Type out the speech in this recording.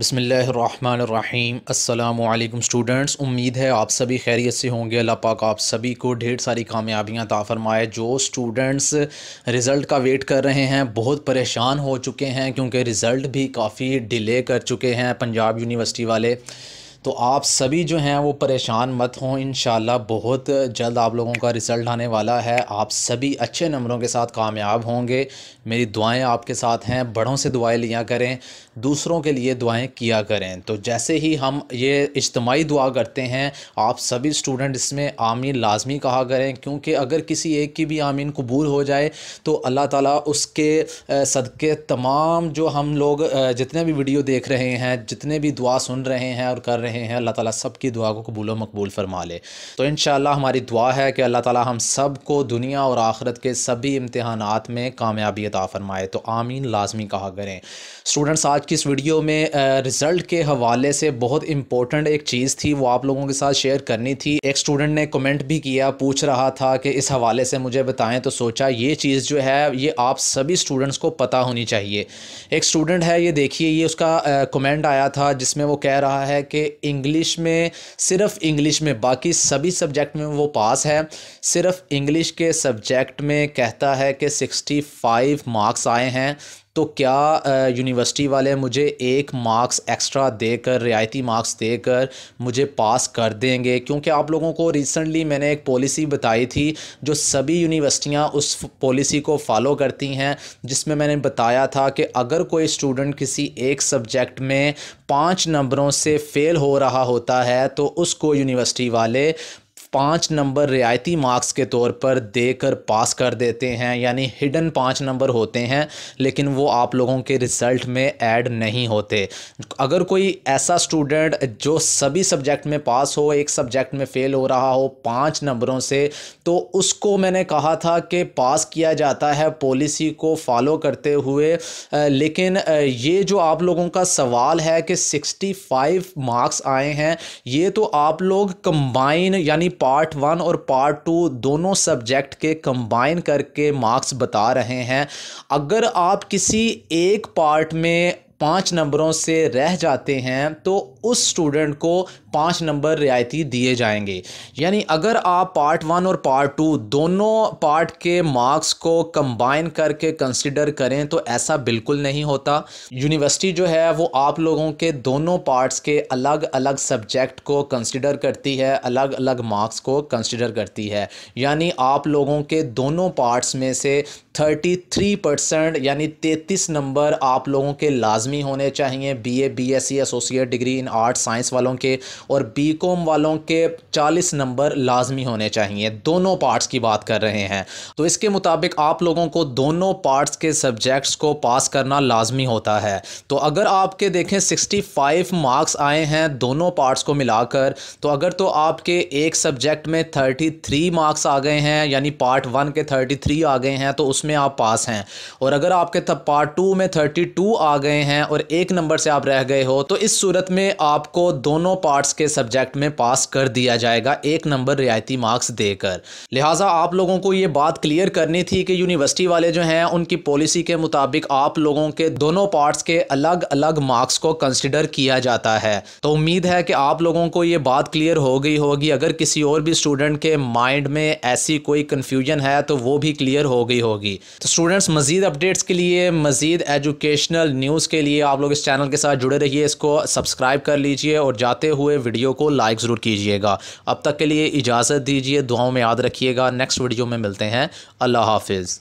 बसमीम् अल्लाम स्टूडेंट्स उम्मीद है आप सभी खैरियत से होंगे अल्लाह पाक आप सभी को ढेर सारी कामयाबियाँ ताफ़रमाए जो स्टूडेंट्स रिज़ल्ट का वेट कर रहे हैं बहुत परेशान हो चुके हैं क्योंकि रिज़ल्ट भी काफ़ी डिले कर चुके हैं पंजाब यूनिवर्सिटी वाले तो आप सभी जो हैं वो परेशान मत हों इन बहुत जल्द आप लोगों का रिज़ल्ट आने वाला है आप सभी अच्छे नंबरों के साथ कामयाब होंगे मेरी दुआएं आपके साथ हैं बड़ों से दुआएं लिया करें दूसरों के लिए दुआएं किया करें तो जैसे ही हम ये इज्तमाही दुआ करते हैं आप सभी स्टूडेंट इसमें आमीन लाजमी कहा करें क्योंकि अगर किसी एक की भी आमीन कबूल हो जाए तो अल्लाह ताली उसके सदक़े तमाम जो हम लोग जितने भी वीडियो देख रहे हैं जितने भी दुआ सुन रहे हैं और कर रहे हैं रहे हैं अल्लाह ताला सब की दुआ को कबूल मकबूल फरमा ले तो इन हमारी दुआ है कि अल्लाह ताला हम सब को दुनिया और आखरत के सभी इम्तहान में कामयाबी अदा फरमाए तो आमीन लाजमी कहा करें स्टूडेंट्स आज की इस वीडियो में रिज़ल्ट के हवाले से बहुत इंपॉर्टेंट एक चीज़ थी वो आप लोगों के साथ शेयर करनी थी एक स्टूडेंट ने कमेंट भी किया पूछ रहा था कि इस हवाले से मुझे बताएं तो सोचा ये चीज़ जो है ये आप सभी स्टूडेंट्स को पता होनी चाहिए एक स्टूडेंट है ये देखिए ये उसका कमेंट आया था जिसमें वो कह रहा है कि इंग्लिश में सिर्फ इंग्लिश में बाकी सभी सब्जेक्ट में वो पास है सिर्फ इंग्लिश के सब्जेक्ट में कहता है कि सिक्सटी फाइव मार्क्स आए हैं तो क्या यूनिवर्सिटी वाले मुझे एक मार्क्स एक्स्ट्रा देकर रियायती मार्क्स देकर मुझे पास कर देंगे क्योंकि आप लोगों को रिसेंटली मैंने एक पॉलिसी बताई थी जो सभी यूनिवर्सिटियां उस पॉलिसी को फॉलो करती हैं जिसमें मैंने बताया था कि अगर कोई स्टूडेंट किसी एक सब्जेक्ट में पाँच नंबरों से फेल हो रहा होता है तो उसको यूनिवर्सिटी वाले पाँच नंबर रियायती मार्क्स के तौर पर देकर पास कर देते हैं यानी हिडन पाँच नंबर होते हैं लेकिन वो आप लोगों के रिज़ल्ट में ऐड नहीं होते अगर कोई ऐसा स्टूडेंट जो सभी सब्जेक्ट में पास हो एक सब्जेक्ट में फ़ेल हो रहा हो पाँच नंबरों से तो उसको मैंने कहा था कि पास किया जाता है पॉलिसी को फॉलो करते हुए लेकिन ये जो आप लोगों का सवाल है कि सिक्सटी फाइव मार्क्स आए हैं ये तो आप लोग कंबाइन यानी पार्ट वन और पार्ट टू दोनों सब्जेक्ट के कंबाइन करके मार्क्स बता रहे हैं अगर आप किसी एक पार्ट में पाँच नंबरों से रह जाते हैं तो उस स्टूडेंट को पाँच नंबर रियायती दिए जाएंगे यानी अगर आप पार्ट वन और पार्ट टू दोनों पार्ट के मार्क्स को कंबाइन करके कंसिडर करें तो ऐसा बिल्कुल नहीं होता यूनिवर्सिटी जो है वो आप लोगों के दोनों पार्ट्स के अलग अलग सब्जेक्ट को कंसिडर करती है अलग अलग मार्क्स को कंसिडर करती है यानी आप लोगों के दोनों पार्ट्स में से थर्टी थ्री परसेंट यानी तैंतीस नंबर आप लोगों के लाजमी होने चाहिए B A B S C associate degree in art science वालों के और बी कॉम वालों के चालीस नंबर लाजमी होने चाहिए दोनों पार्ट्स की बात कर रहे हैं तो इसके मुताबिक आप लोगों को दोनों पार्ट्स के सब्जेक्ट्स को पास करना लाजमी होता है तो अगर आपके देखें सिक्सटी फाइव मार्क्स आए हैं दोनों पार्ट्स को मिलाकर तो अगर तो आपके एक सब्जेक्ट में थर्टी थ्री मार्क्स आ गए हैं यानी पार्ट वन के थर्टी थ्री आ गए हैं तो उसमें आप पास हैं और अगर आपके पार्ट टू में थर्टी टू आ गए हैं और एक नंबर से आप रह गए हो तो इस सूरत में आपको दोनों पार्ट्स इतिहास के सब्जेक्ट में पास कर दिया जाएगा एक नंबर रियायती मार्क्स देकर लिहाजा आप लोगों को ये बात क्लियर करनी थी कि यूनिवर्सिटी वाले जो हैं उनकी पॉलिसी के मुताबिक आप लोगों के दोनों पार्ट्स के अलग अलग मार्क्स को कंसिडर किया जाता है तो उम्मीद है कि आप लोगों को ये बात क्लियर हो गई होगी अगर किसी और भी स्टूडेंट के माइंड में ऐसी कोई कन्फ्यूजन है तो वो भी क्लियर हो गई होगी तो स्टूडेंट्स मज़ीद अपडेट्स के लिए मज़ीद एजुकेशनल न्यूज़ के लिए आप लोग इस चैनल के साथ जुड़े रहिए इसको सब्सक्राइब कर लीजिए और जाते हुए वीडियो को लाइक ज़रूर कीजिएगा अब तक के लिए इजाज़त दीजिए दुआओं में याद रखिएगा नेक्स्ट वीडियो में मिलते हैं अल्लाह हाफिज़